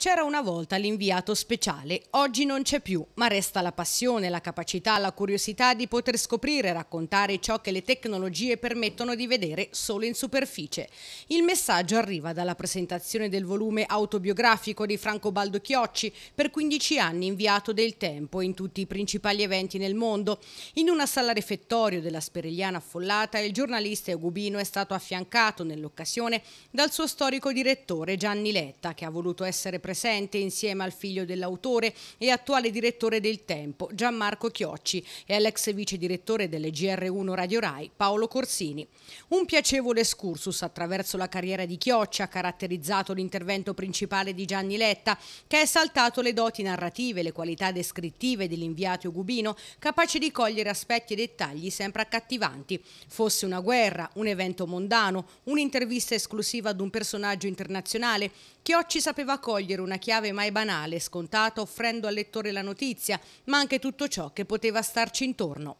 C'era una volta l'inviato speciale, oggi non c'è più, ma resta la passione, la capacità, la curiosità di poter scoprire e raccontare ciò che le tecnologie permettono di vedere solo in superficie. Il messaggio arriva dalla presentazione del volume autobiografico di Franco Baldo Chiocci, per 15 anni inviato del tempo in tutti i principali eventi nel mondo. In una sala refettorio della Sperigliana affollata, il giornalista Eugubino è stato affiancato nell'occasione dal suo storico direttore Gianni Letta, che ha voluto essere presentato presente insieme al figlio dell'autore e attuale direttore del Tempo, Gianmarco Chiocci, e all'ex vice direttore delle GR1 Radio Rai, Paolo Corsini. Un piacevole excursus attraverso la carriera di Chiocci ha caratterizzato l'intervento principale di Gianni Letta, che ha esaltato le doti narrative, le qualità descrittive dell'inviato Gubino, capace di cogliere aspetti e dettagli sempre accattivanti. Fosse una guerra, un evento mondano, un'intervista esclusiva ad un personaggio internazionale, Chiocci sapeva cogliere leggere una chiave mai banale, scontata, offrendo al lettore la notizia, ma anche tutto ciò che poteva starci intorno.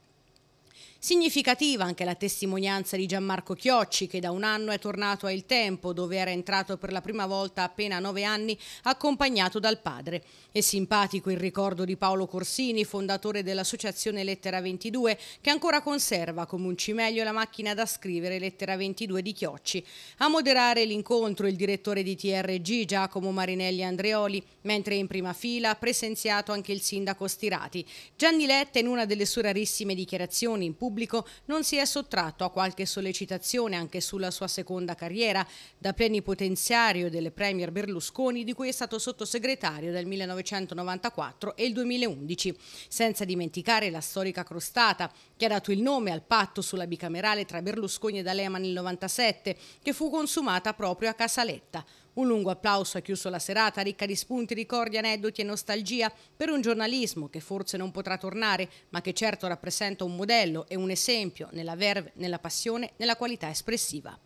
Significativa anche la testimonianza di Gianmarco Chiocci che da un anno è tornato a Il Tempo dove era entrato per la prima volta appena a nove anni accompagnato dal padre. È simpatico il ricordo di Paolo Corsini, fondatore dell'associazione Lettera 22 che ancora conserva come un cimelio la macchina da scrivere Lettera 22 di Chiocci. A moderare l'incontro il direttore di TRG Giacomo Marinelli Andreoli mentre in prima fila ha presenziato anche il sindaco Stirati. Gianni Letta in una delle sue rarissime dichiarazioni in pubblico pubblico non si è sottratto a qualche sollecitazione anche sulla sua seconda carriera da plenipotenziario del Premier Berlusconi di cui è stato sottosegretario dal 1994 e il 2011, senza dimenticare la storica crostata che ha dato il nome al patto sulla bicamerale tra Berlusconi e D'Alema nel 1997 che fu consumata proprio a Casaletta. Un lungo applauso ha chiuso la serata ricca di spunti, ricordi, aneddoti e nostalgia per un giornalismo che forse non potrà tornare, ma che certo rappresenta un modello e un esempio nella verve, nella passione, nella qualità espressiva.